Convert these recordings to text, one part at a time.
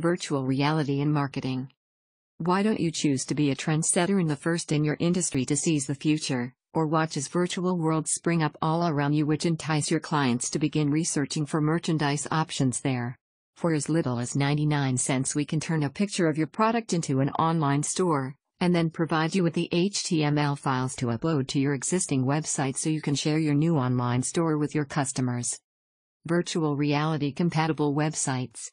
Virtual Reality in Marketing Why don't you choose to be a trendsetter and the first in your industry to seize the future, or watch as virtual worlds spring up all around you which entice your clients to begin researching for merchandise options there? For as little as 99 cents we can turn a picture of your product into an online store, and then provide you with the HTML files to upload to your existing website so you can share your new online store with your customers. Virtual Reality Compatible Websites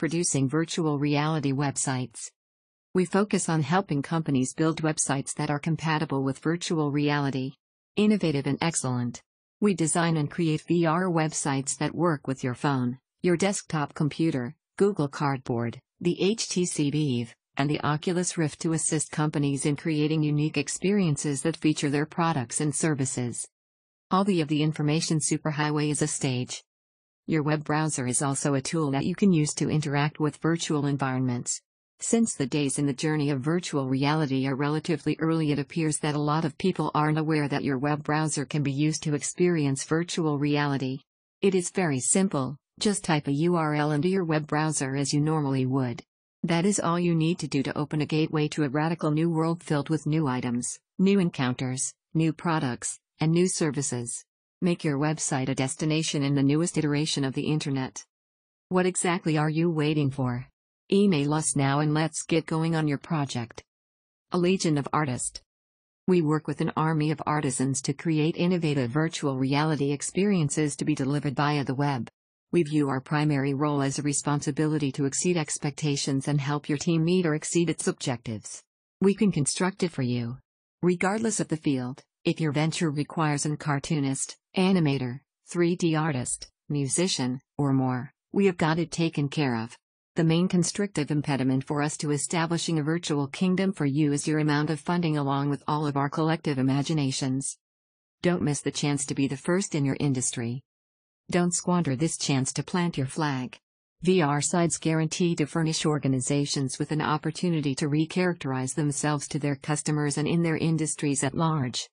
producing virtual reality websites. We focus on helping companies build websites that are compatible with virtual reality. Innovative and excellent. We design and create VR websites that work with your phone, your desktop computer, Google Cardboard, the HTC Vive, and the Oculus Rift to assist companies in creating unique experiences that feature their products and services. All the of the information superhighway is a stage. Your web browser is also a tool that you can use to interact with virtual environments. Since the days in the journey of virtual reality are relatively early it appears that a lot of people aren't aware that your web browser can be used to experience virtual reality. It is very simple, just type a URL into your web browser as you normally would. That is all you need to do to open a gateway to a radical new world filled with new items, new encounters, new products, and new services. Make your website a destination in the newest iteration of the internet. What exactly are you waiting for? Email us now and let's get going on your project. A Legion of Artists. We work with an army of artisans to create innovative virtual reality experiences to be delivered via the web. We view our primary role as a responsibility to exceed expectations and help your team meet or exceed its objectives. We can construct it for you. Regardless of the field, if your venture requires an cartoonist, animator, 3D artist, musician, or more, we have got it taken care of. The main constrictive impediment for us to establishing a virtual kingdom for you is your amount of funding along with all of our collective imaginations. Don't miss the chance to be the first in your industry. Don't squander this chance to plant your flag. VR sides guarantee to furnish organizations with an opportunity to recharacterize themselves to their customers and in their industries at large.